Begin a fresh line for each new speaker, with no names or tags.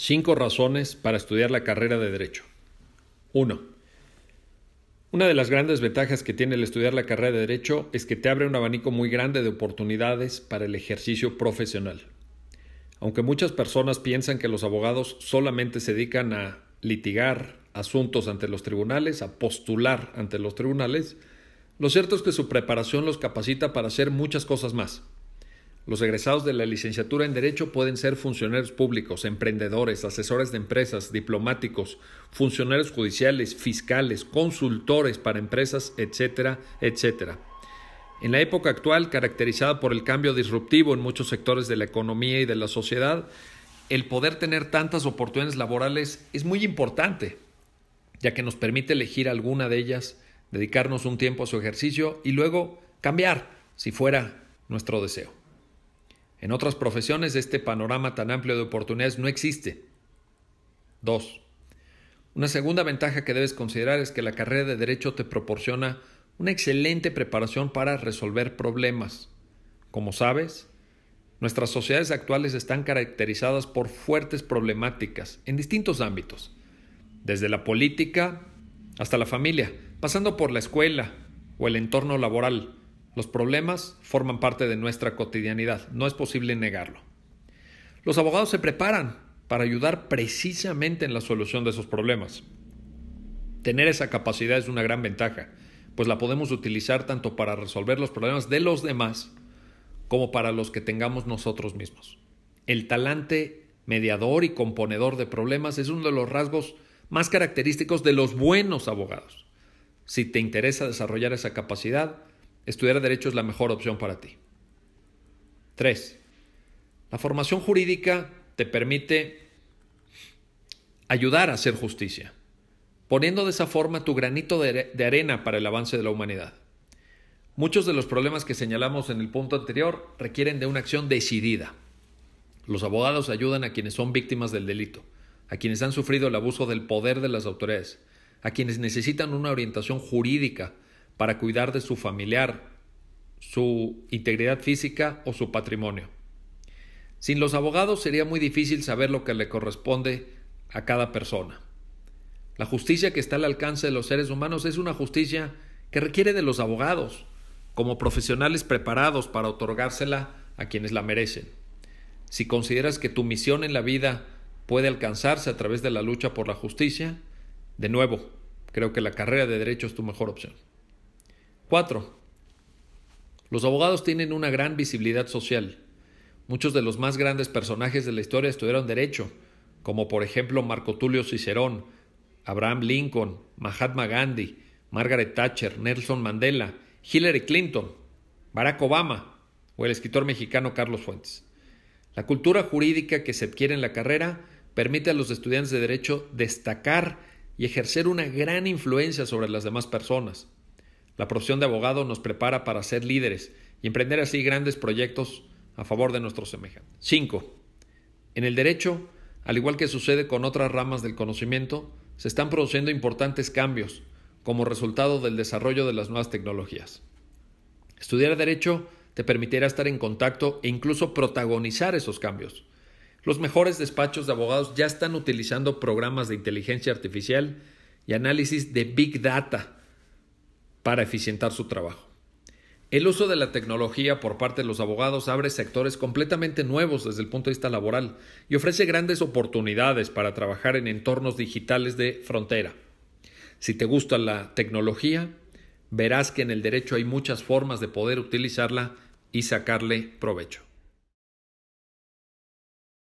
Cinco razones para estudiar la carrera de Derecho. 1. Una de las grandes ventajas que tiene el estudiar la carrera de Derecho es que te abre un abanico muy grande de oportunidades para el ejercicio profesional. Aunque muchas personas piensan que los abogados solamente se dedican a litigar asuntos ante los tribunales, a postular ante los tribunales, lo cierto es que su preparación los capacita para hacer muchas cosas más. Los egresados de la licenciatura en Derecho pueden ser funcionarios públicos, emprendedores, asesores de empresas, diplomáticos, funcionarios judiciales, fiscales, consultores para empresas, etcétera, etcétera. En la época actual, caracterizada por el cambio disruptivo en muchos sectores de la economía y de la sociedad, el poder tener tantas oportunidades laborales es muy importante, ya que nos permite elegir alguna de ellas, dedicarnos un tiempo a su ejercicio y luego cambiar, si fuera nuestro deseo. En otras profesiones este panorama tan amplio de oportunidades no existe. 2. Una segunda ventaja que debes considerar es que la carrera de derecho te proporciona una excelente preparación para resolver problemas. Como sabes, nuestras sociedades actuales están caracterizadas por fuertes problemáticas en distintos ámbitos, desde la política hasta la familia, pasando por la escuela o el entorno laboral. Los problemas forman parte de nuestra cotidianidad, no es posible negarlo. Los abogados se preparan para ayudar precisamente en la solución de esos problemas. Tener esa capacidad es una gran ventaja, pues la podemos utilizar tanto para resolver los problemas de los demás como para los que tengamos nosotros mismos. El talante mediador y componedor de problemas es uno de los rasgos más característicos de los buenos abogados. Si te interesa desarrollar esa capacidad, estudiar derecho es la mejor opción para ti. 3. La formación jurídica te permite ayudar a hacer justicia, poniendo de esa forma tu granito de arena para el avance de la humanidad. Muchos de los problemas que señalamos en el punto anterior requieren de una acción decidida. Los abogados ayudan a quienes son víctimas del delito, a quienes han sufrido el abuso del poder de las autoridades, a quienes necesitan una orientación jurídica para cuidar de su familiar, su integridad física o su patrimonio. Sin los abogados sería muy difícil saber lo que le corresponde a cada persona. La justicia que está al alcance de los seres humanos es una justicia que requiere de los abogados, como profesionales preparados para otorgársela a quienes la merecen. Si consideras que tu misión en la vida puede alcanzarse a través de la lucha por la justicia, de nuevo, creo que la carrera de derecho es tu mejor opción. Cuatro, los abogados tienen una gran visibilidad social. Muchos de los más grandes personajes de la historia estudiaron derecho, como por ejemplo Marco Tulio Cicerón, Abraham Lincoln, Mahatma Gandhi, Margaret Thatcher, Nelson Mandela, Hillary Clinton, Barack Obama o el escritor mexicano Carlos Fuentes. La cultura jurídica que se adquiere en la carrera permite a los estudiantes de derecho destacar y ejercer una gran influencia sobre las demás personas. La profesión de abogado nos prepara para ser líderes y emprender así grandes proyectos a favor de nuestros semejantes. 5. En el derecho, al igual que sucede con otras ramas del conocimiento, se están produciendo importantes cambios como resultado del desarrollo de las nuevas tecnologías. Estudiar derecho te permitirá estar en contacto e incluso protagonizar esos cambios. Los mejores despachos de abogados ya están utilizando programas de inteligencia artificial y análisis de Big Data para eficientar su trabajo. El uso de la tecnología por parte de los abogados abre sectores completamente nuevos desde el punto de vista laboral y ofrece grandes oportunidades para trabajar en entornos digitales de frontera. Si te gusta la tecnología, verás que en el derecho hay muchas formas de poder utilizarla y sacarle provecho.